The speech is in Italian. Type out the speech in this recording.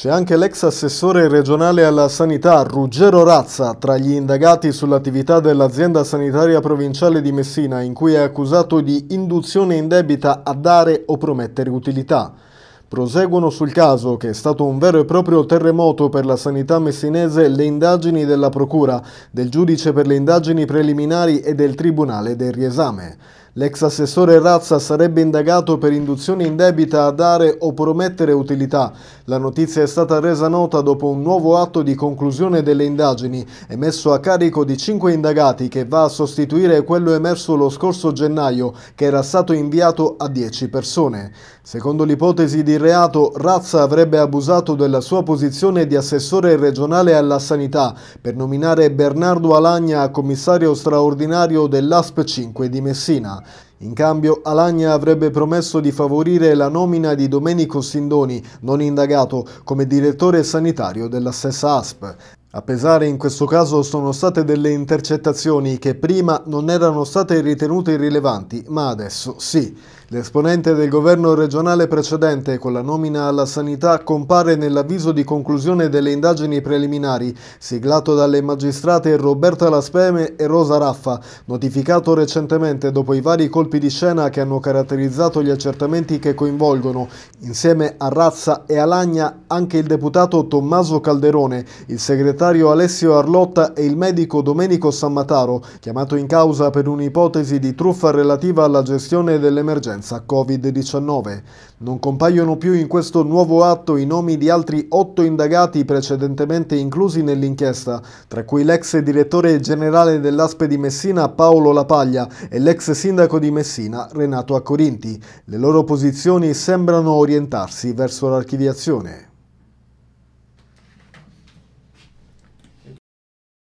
C'è anche l'ex assessore regionale alla sanità Ruggero Razza tra gli indagati sull'attività dell'azienda sanitaria provinciale di Messina in cui è accusato di induzione indebita a dare o promettere utilità. Proseguono sul caso, che è stato un vero e proprio terremoto per la sanità messinese, le indagini della Procura, del giudice per le indagini preliminari e del Tribunale del riesame. L'ex assessore Razza sarebbe indagato per induzione indebita a dare o promettere utilità. La notizia è stata resa nota dopo un nuovo atto di conclusione delle indagini, emesso a carico di cinque indagati che va a sostituire quello emerso lo scorso gennaio, che era stato inviato a dieci persone. Secondo l'ipotesi di reato, Razza avrebbe abusato della sua posizione di assessore regionale alla sanità per nominare Bernardo Alagna commissario straordinario dell'ASP 5 di Messina. In cambio, Alagna avrebbe promesso di favorire la nomina di Domenico Sindoni, non indagato, come direttore sanitario della stessa ASP. A pesare in questo caso sono state delle intercettazioni che prima non erano state ritenute irrilevanti, ma adesso sì. L'esponente del governo regionale precedente con la nomina alla sanità compare nell'avviso di conclusione delle indagini preliminari, siglato dalle magistrate Roberta Laspeme e Rosa Raffa, notificato recentemente dopo i vari colpi di scena che hanno caratterizzato gli accertamenti che coinvolgono, insieme a Razza e Alagna, anche il deputato Tommaso Calderone, il segretario Alessio Arlotta e il medico Domenico Sammataro, chiamato in causa per un'ipotesi di truffa relativa alla gestione dell'emergenza Covid-19. Non compaiono più in questo nuovo atto i nomi di altri otto indagati precedentemente inclusi nell'inchiesta, tra cui l'ex direttore generale dell'Aspe di Messina Paolo Lapaglia e l'ex sindaco di Messina Renato Accorinti. Le loro posizioni sembrano orientarsi verso l'archiviazione.